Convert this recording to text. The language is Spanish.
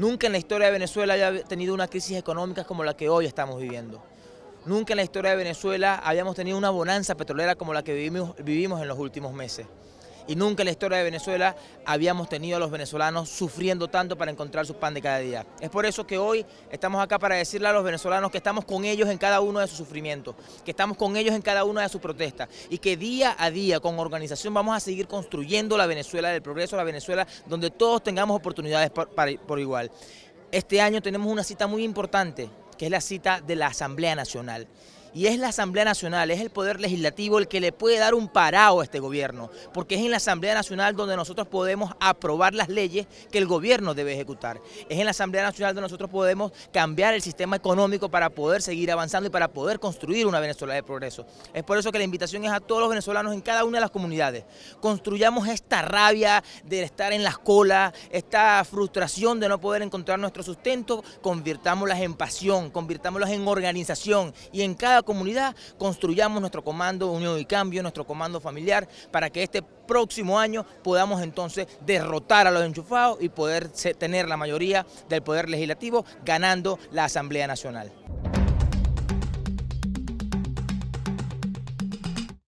Nunca en la historia de Venezuela haya tenido una crisis económica como la que hoy estamos viviendo. Nunca en la historia de Venezuela habíamos tenido una bonanza petrolera como la que vivimos en los últimos meses y nunca en la historia de Venezuela habíamos tenido a los venezolanos sufriendo tanto para encontrar su pan de cada día. Es por eso que hoy estamos acá para decirle a los venezolanos que estamos con ellos en cada uno de sus sufrimientos, que estamos con ellos en cada una de sus protestas y que día a día con organización vamos a seguir construyendo la Venezuela del progreso, la Venezuela donde todos tengamos oportunidades por, por igual. Este año tenemos una cita muy importante, que es la cita de la Asamblea Nacional y es la Asamblea Nacional, es el Poder Legislativo el que le puede dar un parado a este gobierno, porque es en la Asamblea Nacional donde nosotros podemos aprobar las leyes que el gobierno debe ejecutar. Es en la Asamblea Nacional donde nosotros podemos cambiar el sistema económico para poder seguir avanzando y para poder construir una Venezuela de progreso. Es por eso que la invitación es a todos los venezolanos en cada una de las comunidades. Construyamos esta rabia de estar en las colas, esta frustración de no poder encontrar nuestro sustento, convirtámoslas en pasión, convirtámoslas en organización y en cada comunidad construyamos nuestro comando Unión y Cambio, nuestro comando familiar, para que este próximo año podamos entonces derrotar a los enchufados y poder tener la mayoría del Poder Legislativo ganando la Asamblea Nacional.